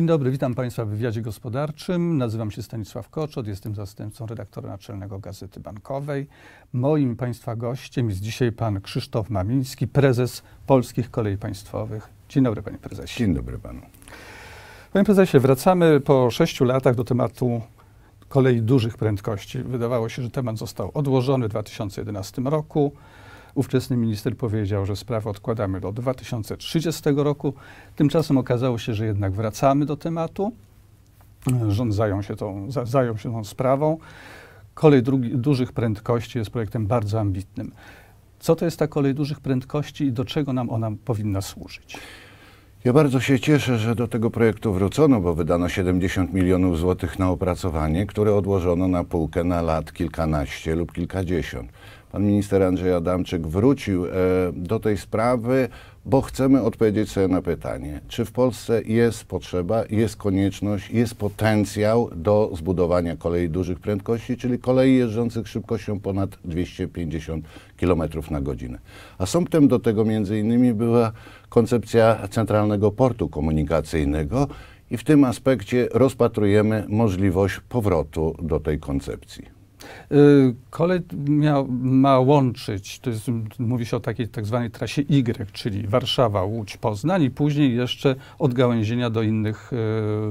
Dzień dobry, witam Państwa w wywiadzie gospodarczym. Nazywam się Stanisław Koczot, jestem zastępcą redaktora naczelnego Gazety Bankowej. Moim Państwa gościem jest dzisiaj Pan Krzysztof Mamiński, prezes Polskich Kolei Państwowych. Dzień dobry Panie Prezesie. Dzień dobry Panu. Panie Prezesie, wracamy po sześciu latach do tematu kolei dużych prędkości. Wydawało się, że temat został odłożony w 2011 roku. Ówczesny minister powiedział, że sprawę odkładamy do 2030 roku. Tymczasem okazało się, że jednak wracamy do tematu. Rząd zajął się tą, zajął się tą sprawą. Kolej drugi, dużych prędkości jest projektem bardzo ambitnym. Co to jest ta kolej dużych prędkości i do czego nam ona powinna służyć? Ja bardzo się cieszę, że do tego projektu wrócono, bo wydano 70 milionów złotych na opracowanie, które odłożono na półkę na lat kilkanaście lub kilkadziesiąt pan minister Andrzej Adamczyk wrócił e, do tej sprawy, bo chcemy odpowiedzieć sobie na pytanie, czy w Polsce jest potrzeba, jest konieczność, jest potencjał do zbudowania kolei dużych prędkości, czyli kolei jeżdżących szybkością ponad 250 km na godzinę. A sądem do tego między innymi była koncepcja Centralnego Portu Komunikacyjnego i w tym aspekcie rozpatrujemy możliwość powrotu do tej koncepcji. Y, kolej miał, ma łączyć, to jest, mówi się o takiej tak zwanej trasie Y, czyli Warszawa, Łódź, Poznań i później jeszcze odgałęzienia do innych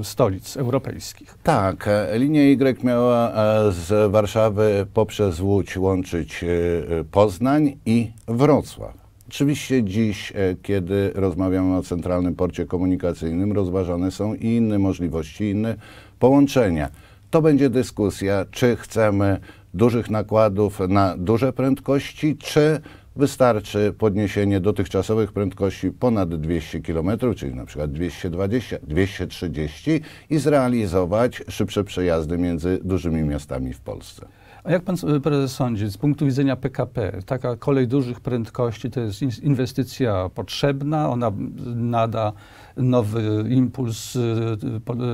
y, stolic europejskich. Tak, e, linia Y miała e, z Warszawy poprzez Łódź łączyć e, Poznań i Wrocław. Oczywiście dziś, kiedy rozmawiamy o Centralnym Porcie Komunikacyjnym, rozważane są i inne możliwości, inne połączenia to będzie dyskusja, czy chcemy dużych nakładów na duże prędkości, czy wystarczy podniesienie dotychczasowych prędkości ponad 200 km, czyli na przykład 220, 230 i zrealizować szybsze przejazdy między dużymi miastami w Polsce. A jak pan e, prezes sądzi, z punktu widzenia PKP, taka kolej dużych prędkości to jest inwestycja potrzebna, ona nada nowy impuls y,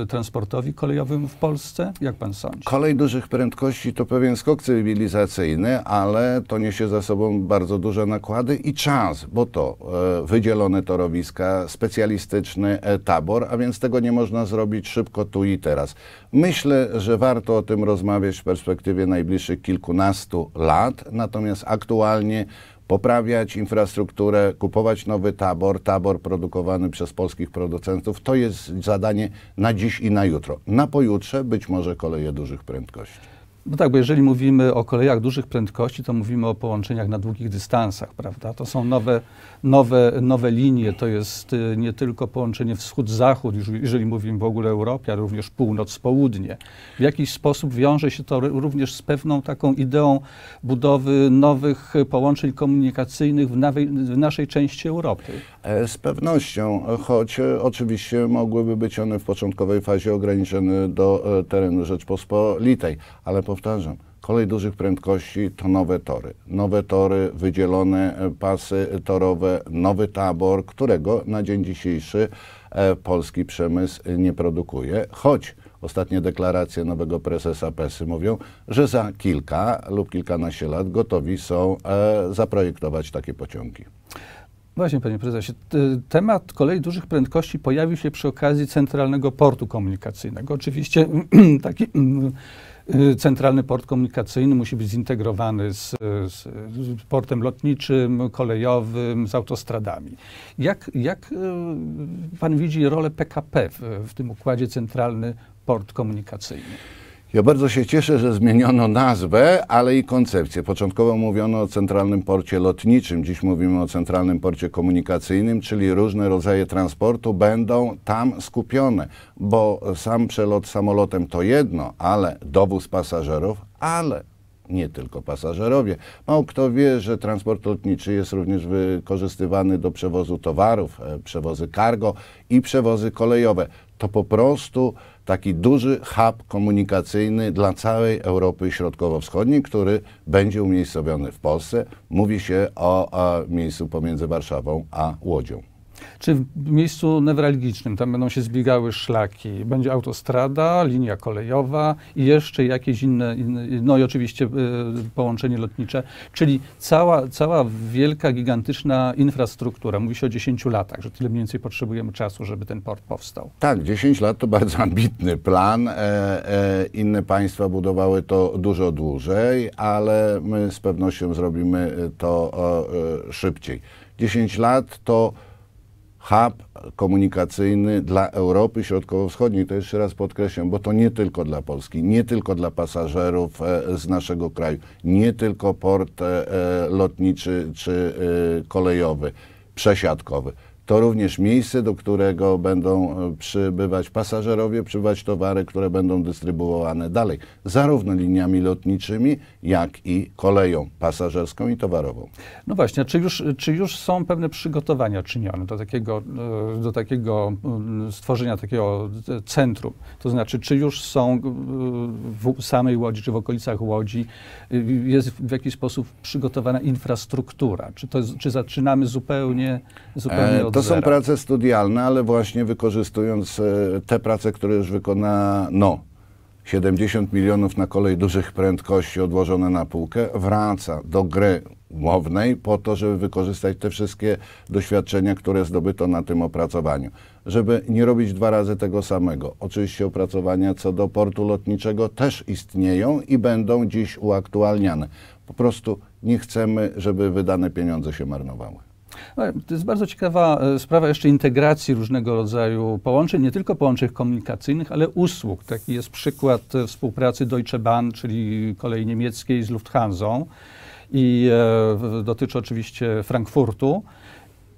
y, transportowi kolejowym w Polsce? Jak pan sądzi? Kolej dużych prędkości to pewien skok cywilizacyjny, ale to niesie za sobą bardzo duże nakłady i czas, bo to e, wydzielone torowiska, specjalistyczny e, tabor, a więc tego nie można zrobić szybko tu i teraz. Myślę, że warto o tym rozmawiać w perspektywie najbliższych kilkunastu lat, natomiast aktualnie poprawiać infrastrukturę, kupować nowy tabor, tabor produkowany przez polskich producentów. To jest zadanie na dziś i na jutro. Na pojutrze być może koleje dużych prędkości. No tak, bo jeżeli mówimy o kolejach dużych prędkości, to mówimy o połączeniach na długich dystansach, prawda? To są nowe, nowe, nowe linie, to jest y, nie tylko połączenie wschód-zachód, jeżeli mówimy w ogóle o Europie, ale również północ-południe. W jakiś sposób wiąże się to również z pewną taką ideą budowy nowych połączeń komunikacyjnych w, w naszej części Europy. E, z pewnością, choć e, oczywiście mogłyby być one w początkowej fazie ograniczone do e, terenu Rzeczpospolitej, ale po powtarzam, kolej dużych prędkości to nowe tory. Nowe tory, wydzielone e, pasy torowe, nowy tabor, którego na dzień dzisiejszy e, polski przemysł nie produkuje, choć ostatnie deklaracje nowego prezesa PESY mówią, że za kilka lub kilkanaście lat gotowi są e, zaprojektować takie pociągi. Właśnie, panie prezesie, temat kolei dużych prędkości pojawił się przy okazji Centralnego Portu Komunikacyjnego. Oczywiście taki mm, Y, centralny port komunikacyjny musi być zintegrowany z, z, z portem lotniczym, kolejowym, z autostradami. Jak, jak y, pan widzi rolę PKP w, w tym układzie centralny port komunikacyjny? Ja bardzo się cieszę, że zmieniono nazwę, ale i koncepcję. Początkowo mówiono o centralnym porcie lotniczym, dziś mówimy o centralnym porcie komunikacyjnym, czyli różne rodzaje transportu będą tam skupione, bo sam przelot samolotem to jedno, ale dowóz pasażerów, ale nie tylko pasażerowie. Mało kto wie, że transport lotniczy jest również wykorzystywany do przewozu towarów, e, przewozy cargo i przewozy kolejowe to po prostu taki duży hub komunikacyjny dla całej Europy Środkowo-Wschodniej, który będzie umiejscowiony w Polsce. Mówi się o, o miejscu pomiędzy Warszawą a Łodzią. Czy w miejscu newralgicznym, tam będą się zbiegały szlaki, będzie autostrada, linia kolejowa i jeszcze jakieś inne, inne no i oczywiście y, połączenie lotnicze, czyli cała, cała wielka, gigantyczna infrastruktura. Mówi się o 10 latach, że tyle mniej więcej potrzebujemy czasu, żeby ten port powstał. Tak, 10 lat to bardzo ambitny plan. E, e, inne państwa budowały to dużo dłużej, ale my z pewnością zrobimy e, to e, szybciej. 10 lat to hub komunikacyjny dla Europy Środkowo-Wschodniej. To jeszcze raz podkreślam, bo to nie tylko dla Polski, nie tylko dla pasażerów e, z naszego kraju, nie tylko port e, e, lotniczy czy kolejowy, przesiadkowy to również miejsce, do którego będą e, przybywać pasażerowie, przybywać towary, które będą dystrybuowane dalej, zarówno liniami lotniczymi, jak i koleją pasażerską i towarową. No właśnie, czy już, czy już są pewne przygotowania czynione do takiego, e, do takiego mm, stworzenia takiego e, centrum? To znaczy, czy już są w samej Łodzi, czy w okolicach Łodzi, jest w jakiś sposób przygotowana infrastruktura? Czy, to, czy zaczynamy zupełnie, zupełnie od to zera. są prace studialne, ale właśnie wykorzystując e, te prace, które już wykona no. 70 milionów na kolej dużych prędkości odłożone na półkę, wraca do gry głównej po to, żeby wykorzystać te wszystkie doświadczenia, które zdobyto na tym opracowaniu. Żeby nie robić dwa razy tego samego. Oczywiście opracowania co do portu lotniczego też istnieją i będą dziś uaktualniane. Po prostu nie chcemy, żeby wydane pieniądze się marnowały. No, to jest bardzo ciekawa e, sprawa jeszcze integracji różnego rodzaju połączeń, nie tylko połączeń komunikacyjnych, ale usług. Taki jest przykład e, współpracy Deutsche Bahn, czyli kolei niemieckiej z Lufthansa i e, dotyczy oczywiście Frankfurtu.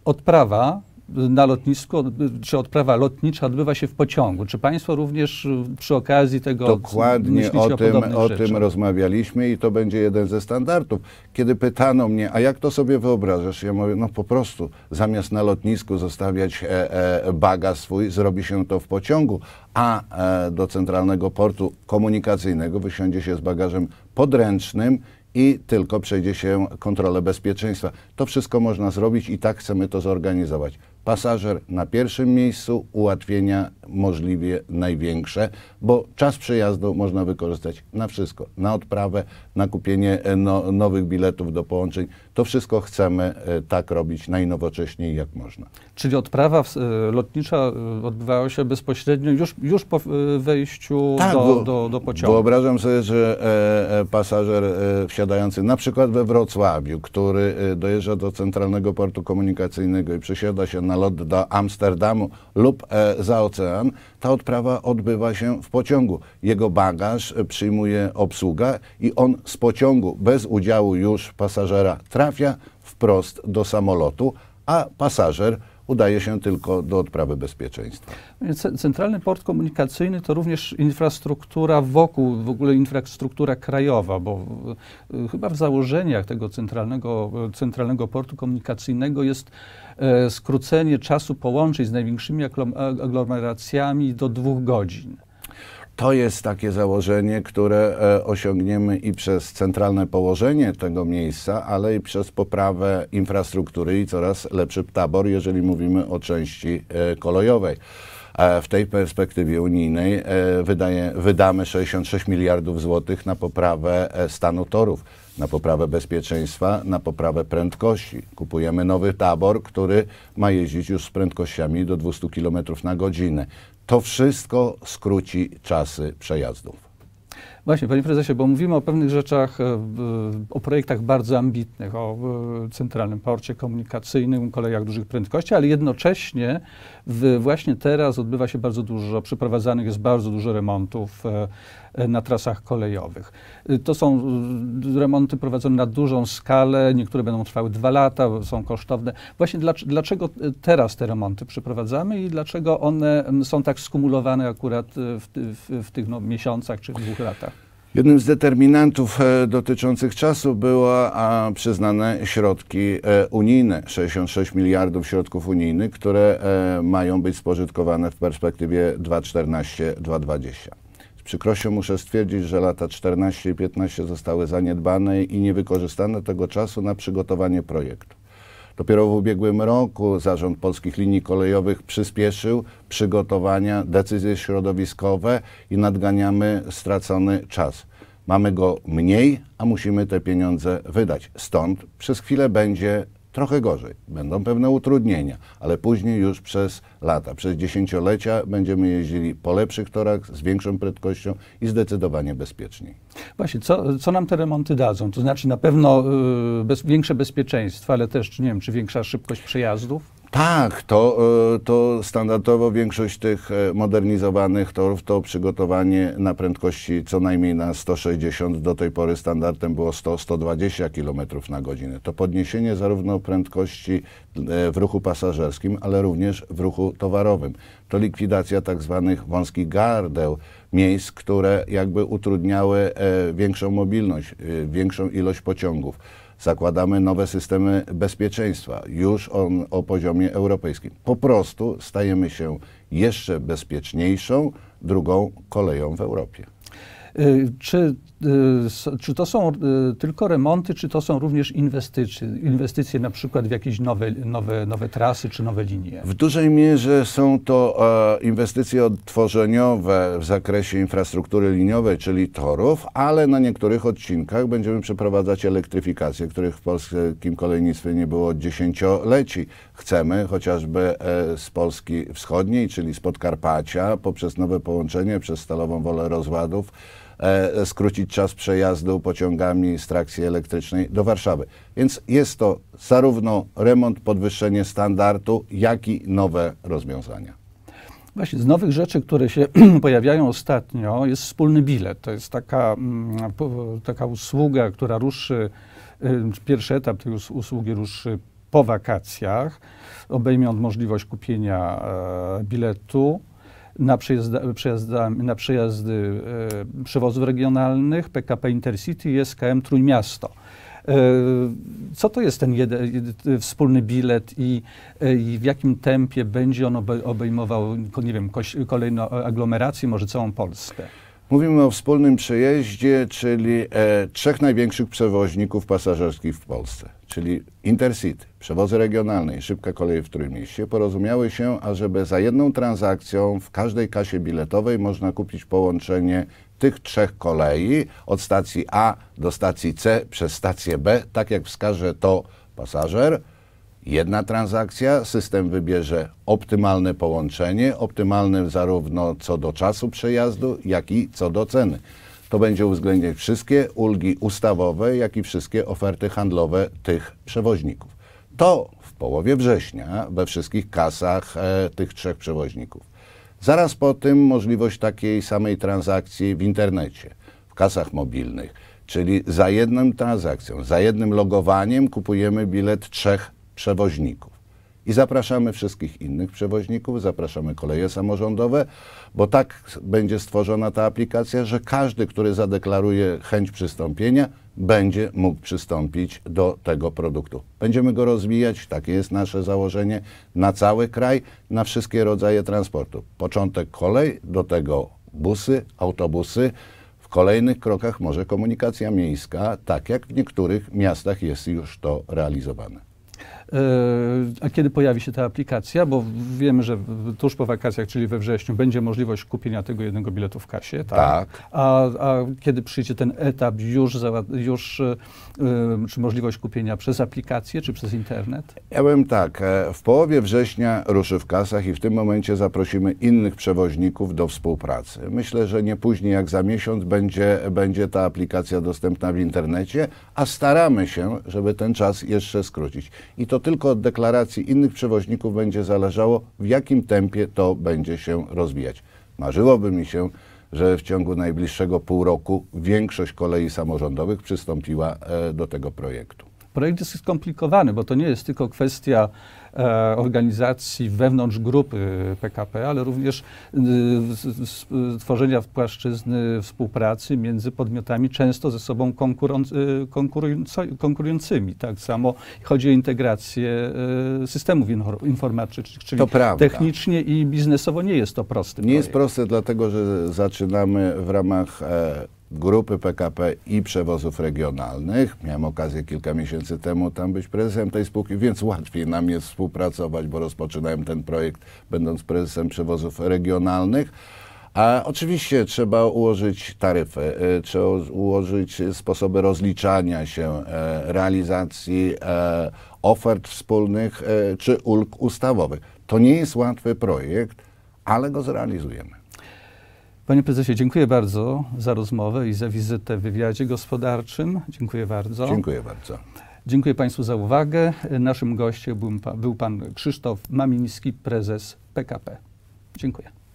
Odprawa na lotnisku, czy odprawa lotnicza odbywa się w pociągu. Czy Państwo również y, przy okazji tego Dokładnie o, tym, o, o tym rozmawialiśmy i to będzie jeden ze standardów. Kiedy pytano mnie, a jak to sobie wyobrażasz? Ja mówię, no po prostu zamiast na lotnisku zostawiać e, e, bagaż swój, zrobi się to w pociągu, a e, do centralnego portu komunikacyjnego wysiądzie się z bagażem podręcznym i tylko przejdzie się kontrolę bezpieczeństwa. To wszystko można zrobić i tak chcemy to zorganizować pasażer na pierwszym miejscu, ułatwienia możliwie największe, bo czas przejazdu można wykorzystać na wszystko, na odprawę, na kupienie e, no, nowych biletów do połączeń. To wszystko chcemy e, tak robić najnowocześniej jak można. Czyli odprawa e, lotnicza odbywała się bezpośrednio już, już po wejściu tak, do, bo, do, do pociągu? Wyobrażam sobie, że pasażer wsiadający na przykład we Wrocławiu, który dojeżdża do Centralnego Portu Komunikacyjnego i przesiada się na lot do Amsterdamu lub e, za ocean, ta odprawa odbywa się w pociągu. Jego bagaż e, przyjmuje obsługa i on z pociągu bez udziału już pasażera trafia wprost do samolotu, a pasażer udaje się tylko do odprawy bezpieczeństwa. No centralny Port Komunikacyjny to również infrastruktura wokół, w ogóle infrastruktura krajowa, bo e, chyba w założeniach tego centralnego, e, centralnego portu komunikacyjnego jest e, skrócenie czasu połączeń z największymi aglomeracjami do dwóch godzin. To jest takie założenie, które e, osiągniemy i przez centralne położenie tego miejsca, ale i przez poprawę infrastruktury i coraz lepszy tabor, jeżeli mówimy o części e, kolejowej e, w tej perspektywie unijnej wydaje, wydamy 66 miliardów złotych na poprawę stanu torów, na poprawę bezpieczeństwa, na poprawę prędkości. Kupujemy nowy tabor, który ma jeździć już z prędkościami do 200 km na godzinę. To wszystko skróci czasy przejazdów. Właśnie, panie prezesie, bo mówimy o pewnych rzeczach, e, o projektach bardzo ambitnych, o centralnym porcie komunikacyjnym, kolejach dużych prędkości, ale jednocześnie właśnie teraz odbywa się bardzo dużo, przeprowadzanych jest bardzo dużo remontów e, e, na trasach kolejowych. To są remonty prowadzone na dużą skalę, niektóre będą trwały dwa lata, są kosztowne. Właśnie dlaczego teraz te remonty przeprowadzamy i dlaczego one są tak skumulowane akurat w, w, w tych no, miesiącach czy w dwóch latach? Jednym z determinantów e, dotyczących czasu były przyznane środki e, unijne, 66 miliardów środków unijnych, które e, mają być spożytkowane w perspektywie 2014-2020. Z przykrością muszę stwierdzić, że lata 14 i 15 zostały zaniedbane i nie wykorzystano tego czasu na przygotowanie projektu. Dopiero w ubiegłym roku Zarząd Polskich Linii Kolejowych przyspieszył przygotowania, decyzje środowiskowe i nadganiamy stracony czas. Mamy go mniej, a musimy te pieniądze wydać. Stąd przez chwilę będzie trochę gorzej. Będą pewne utrudnienia, ale później już przez lata, przez dziesięciolecia będziemy jeździli po lepszych torach z większą prędkością i zdecydowanie bezpieczniej. Właśnie, co, co nam te remonty dadzą? To znaczy na pewno y, bez, większe bezpieczeństwo, ale też, nie wiem, czy większa szybkość przejazdów? Tak, to, e, to standardowo większość tych e, modernizowanych torów to przygotowanie na prędkości co najmniej na 160. Do tej pory standardem było 100-120 km na godzinę. To podniesienie zarówno prędkości e, w ruchu pasażerskim, ale również w ruchu towarowym. To likwidacja tak zwanych wąskich gardeł, miejsc, które jakby utrudniały większą mobilność, większą ilość pociągów zakładamy nowe systemy bezpieczeństwa, już on, o poziomie europejskim. Po prostu stajemy się jeszcze bezpieczniejszą drugą koleją w Europie. Y, czy, y, czy to są y, tylko remonty, czy to są również inwestycje, inwestycje na przykład w jakieś nowe, nowe, nowe trasy czy nowe linie? W dużej mierze są to e, inwestycje odtworzeniowe w zakresie infrastruktury liniowej, czyli torów, ale na niektórych odcinkach będziemy przeprowadzać elektryfikację, których w polskim kolejnictwie nie było od dziesięcioleci. Chcemy chociażby e, z Polski Wschodniej, czyli z Podkarpacia, poprzez nowe połączenie przez Stalową Wolę Rozładów, E, skrócić czas przejazdu pociągami z trakcji elektrycznej do Warszawy. Więc jest to zarówno remont, podwyższenie standardu, jak i nowe rozwiązania. Właśnie z nowych rzeczy, które się pojawiają ostatnio, jest wspólny bilet. To jest taka, mm, taka usługa, która ruszy, y, pierwszy etap tej usługi ruszy po wakacjach. Obejmie on możliwość kupienia e, biletu na, przyjazda, przyjazda, na e, przewozów regionalnych PKP Intercity jest KM Trójmiasto. E, co to jest ten jeden, wspólny bilet i, e, i, w jakim tempie będzie on obejmował, nie wiem, kolejną aglomerację, może całą Polskę? Mówimy o wspólnym przejeździe, czyli e, trzech największych przewoźników pasażerskich w Polsce, czyli Intercity, przewozy regionalne i szybka kolej w Trójmieście, porozumiały się, ażeby za jedną transakcją w każdej kasie biletowej można kupić połączenie tych trzech kolei od stacji A do stacji C przez stację B, tak jak wskaże to pasażer jedna transakcja, system wybierze optymalne połączenie, optymalne zarówno co do czasu przejazdu, jak i co do ceny. To będzie uwzględniać wszystkie ulgi ustawowe, jak i wszystkie oferty handlowe tych przewoźników. To w połowie września we wszystkich kasach e, tych trzech przewoźników. Zaraz po tym możliwość takiej samej transakcji w internecie, w kasach mobilnych, czyli za jedną transakcją, za jednym logowaniem kupujemy bilet trzech przewoźników. I zapraszamy wszystkich innych przewoźników, zapraszamy koleje samorządowe, bo tak będzie stworzona ta aplikacja, że każdy, który zadeklaruje chęć przystąpienia, będzie mógł przystąpić do tego produktu. Będziemy go rozwijać, takie jest nasze założenie, na cały kraj, na wszystkie rodzaje transportu. Początek kolej, do tego busy, autobusy. W kolejnych krokach może komunikacja miejska, tak jak w niektórych miastach jest już to realizowane. E, a kiedy pojawi się ta aplikacja? Bo wiemy, że tuż po wakacjach, czyli we wrześniu, będzie możliwość kupienia tego jednego biletu w kasie. Tak. tak. A, a, kiedy przyjdzie ten etap już, już e, e, czy możliwość kupienia przez aplikację, czy przez internet? Ja bym tak. W połowie września ruszy w kasach i w tym momencie zaprosimy innych przewoźników do współpracy. Myślę, że nie później jak za miesiąc będzie, będzie ta aplikacja dostępna w internecie, a staramy się, żeby ten czas jeszcze skrócić. I to to tylko od deklaracji innych przewoźników będzie zależało, w jakim tempie to będzie się rozwijać. Marzyłoby mi się, że w ciągu najbliższego pół roku większość kolei samorządowych przystąpiła e, do tego projektu. Projekt jest skomplikowany, bo to nie jest tylko kwestia E, organizacji wewnątrz grupy PKP, ale również y, tworzenia płaszczyzny współpracy między podmiotami często ze sobą y, konkurującymi. Tak samo chodzi o integrację y, systemów informatycznych, czyli technicznie i biznesowo nie jest to proste. Nie jest proste, dlatego że zaczynamy w ramach e, Grupy PKP i Przewozów Regionalnych. Miałem okazję kilka miesięcy temu tam być prezesem tej spółki, więc łatwiej nam jest współpracować, bo rozpoczynałem ten projekt będąc prezesem Przewozów Regionalnych. A oczywiście trzeba ułożyć taryfy, e, trzeba ułożyć sposoby rozliczania się, e, realizacji e, ofert wspólnych czy ulg ustawowych. To nie jest łatwy projekt, ale go zrealizujemy. Panie prezesie, dziękuję bardzo za rozmowę i za wizytę w wywiadzie gospodarczym. Dziękuję bardzo. Dziękuję bardzo. Dziękuję Państwu za uwagę. Naszym gościem był, był Pan Krzysztof Mamiński, prezes PKP. Dziękuję.